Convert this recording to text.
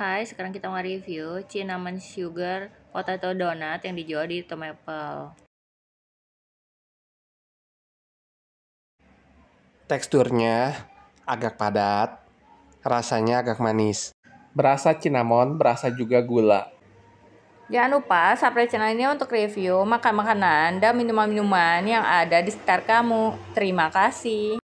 Hai, sekarang kita mau review cinnamon sugar potato donut yang dijual di Tomaple. Teksturnya agak padat, rasanya agak manis. Berasa cinnamon, berasa juga gula. Jangan lupa subscribe channel ini untuk review makan-makanan dan minuman-minuman yang ada di sekitar kamu. Terima kasih.